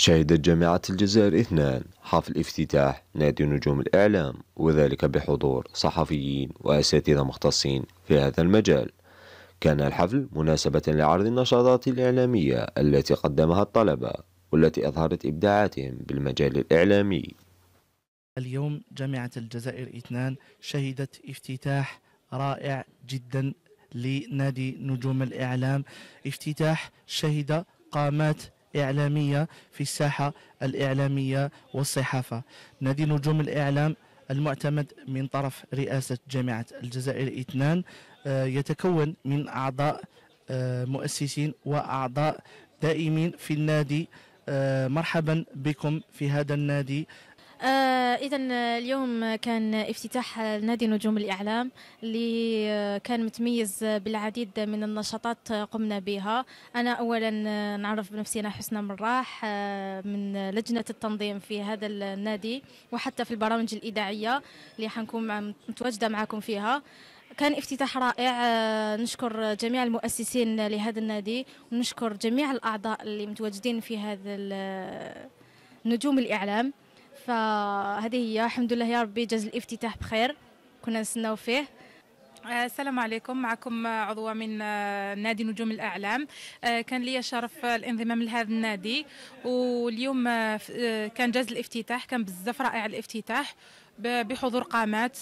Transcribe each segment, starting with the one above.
شهدت جامعة الجزائر اثنان حفل افتتاح نادي نجوم الإعلام وذلك بحضور صحفيين وأساتذة مختصين في هذا المجال كان الحفل مناسبة لعرض النشاطات الإعلامية التي قدمها الطلبة والتي أظهرت إبداعاتهم بالمجال الإعلامي اليوم جامعة الجزائر اثنان شهدت افتتاح رائع جدا لنادي نجوم الإعلام افتتاح شهد قامات إعلامية في الساحة الإعلامية والصحافة نادي نجوم الإعلام المعتمد من طرف رئاسة جامعة الجزائر اثنان آه، يتكون من أعضاء آه، مؤسسين وأعضاء دائمين في النادي آه، مرحبا بكم في هذا النادي اذا اليوم كان افتتاح نادي نجوم الاعلام اللي كان متميز بالعديد من النشاطات قمنا بها انا اولا نعرف بنفسي انا حسنى مراح آه، من لجنه التنظيم في هذا النادي وحتى في البرامج الاذاعيه اللي حنكون متواجده معكم فيها كان افتتاح رائع آه، نشكر جميع المؤسسين لهذا النادي ونشكر جميع الاعضاء اللي متواجدين في هذا نجوم الاعلام فهذه هي الحمد لله يا ربي جاز الافتتاح بخير كنا نستناو فيه آه، السلام عليكم معكم آه، عضوة من آه، نادي نجوم الأعلام كان لي شرف الانضمام لهذا النادي واليوم كان جاز الافتتاح كان بزاف رائع الافتتاح بحضور قامات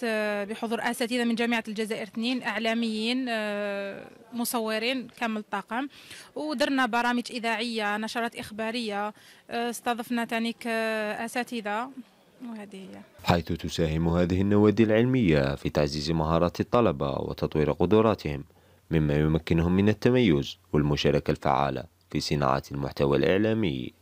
بحضور اساتذه من جامعه الجزائر اثنين اعلاميين مصورين كامل الطاقم ودرنا برامج اذاعيه نشرات اخباريه استضفنا تانيك اساتذه حيث تساهم هذه النوادي العلمية في تعزيز مهارات الطلبة وتطوير قدراتهم مما يمكنهم من التميز والمشاركة الفعالة في صناعة المحتوى الإعلامي